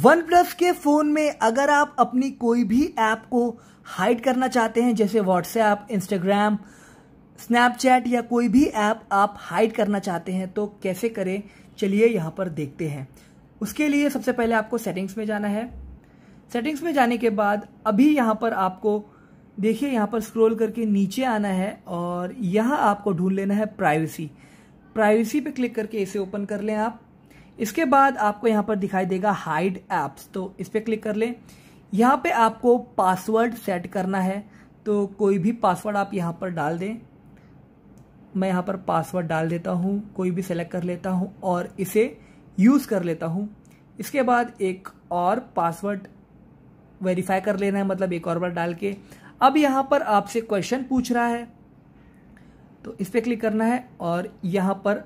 one plus के phone में अगर आप अपनी कोई भी ऐप को हाइड करना चाहते हैं जैसे व्हाट्सएप इंस्टाग्राम स्नैपचैट या कोई भी ऐप आप हाइड करना चाहते हैं तो कैसे करें चलिए यहाँ पर देखते हैं उसके लिए सबसे पहले आपको सेटिंग्स में जाना है सेटिंग्स में जाने के बाद अभी यहाँ पर आपको देखिए यहाँ पर स्क्रॉल करके नीचे आना है और यहाँ आपको ढूंढ लेना है प्राइवेसी प्राइवेसी पे क्लिक करके इसे ओपन कर लें आप इसके बाद आपको यहाँ पर दिखाई देगा हाइड ऐप्स तो इस पर क्लिक कर लें यहाँ पे आपको पासवर्ड सेट करना है तो कोई भी पासवर्ड आप यहाँ पर डाल दें मैं यहाँ पर पासवर्ड डाल देता हूँ कोई भी सेलेक्ट कर लेता हूँ और इसे यूज़ कर लेता हूँ इसके बाद एक और पासवर्ड वेरीफाई कर लेना है मतलब एक और बार डाल के अब यहाँ पर आपसे क्वेश्चन पूछ रहा है तो इस पर क्लिक करना है और यहाँ पर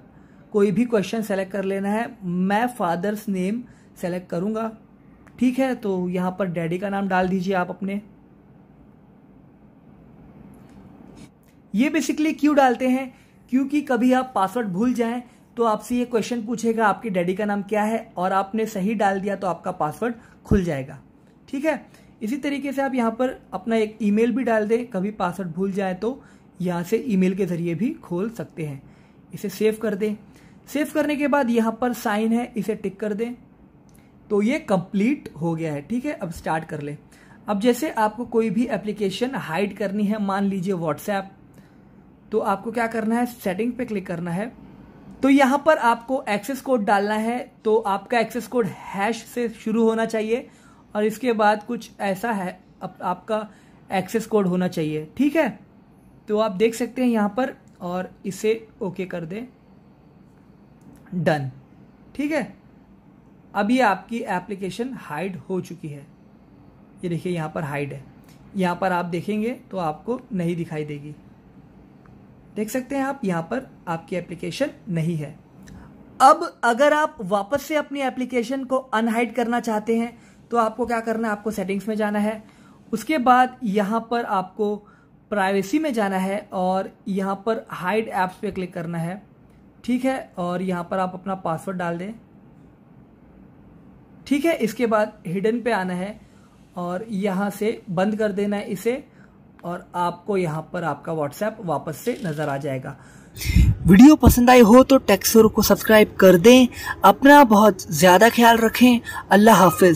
कोई भी क्वेश्चन सेलेक्ट कर लेना है मैं फादर्स नेम सेलेक्ट करूंगा ठीक है तो यहां पर डैडी का नाम डाल दीजिए आप अपने ये बेसिकली क्यों डालते हैं क्योंकि कभी आप पासवर्ड भूल जाएं तो आपसे ये क्वेश्चन पूछेगा आपके डैडी का नाम क्या है और आपने सही डाल दिया तो आपका पासवर्ड खुल जाएगा ठीक है इसी तरीके से आप यहां पर अपना एक ईमेल भी डाल दें कभी पासवर्ड भूल जाए तो यहां से ईमेल के ज़रिए भी खोल सकते हैं इसे सेव कर दें सेव करने के बाद यहाँ पर साइन है इसे टिक कर दें तो ये कंप्लीट हो गया है ठीक है अब स्टार्ट कर ले अब जैसे आपको कोई भी एप्लीकेशन हाइड करनी है मान लीजिए व्हाट्सएप तो आपको क्या करना है सेटिंग पे क्लिक करना है तो यहाँ पर आपको एक्सेस कोड डालना है तो आपका एक्सेस कोड हैश से शुरू होना चाहिए और इसके बाद कुछ ऐसा है अप, आपका एक्सेस कोड होना चाहिए ठीक है तो आप देख सकते हैं यहाँ पर और इसे ओके कर दें डन ठीक है अब ये आपकी एप्लीकेशन हाइड हो चुकी है ये देखिए यहाँ पर हाइड है यहाँ पर आप देखेंगे तो आपको नहीं दिखाई देगी देख सकते हैं आप यहाँ पर आपकी एप्लीकेशन नहीं है अब अगर आप वापस से अपनी एप्लीकेशन को अनहाइड करना चाहते हैं तो आपको क्या करना है आपको सेटिंग्स में जाना है उसके बाद यहाँ पर आपको प्राइवेसी में जाना है और यहाँ पर हाइड एप्स पे क्लिक करना है ठीक है और यहाँ पर आप अपना पासवर्ड डाल दें ठीक है इसके बाद हिडन पे आना है और यहाँ से बंद कर देना है इसे और आपको यहाँ पर आपका व्हाट्सएप वापस से नज़र आ जाएगा वीडियो पसंद आई हो तो टेक्सोर को सब्सक्राइब कर दें अपना बहुत ज़्यादा ख्याल रखें अल्लाह हाफिज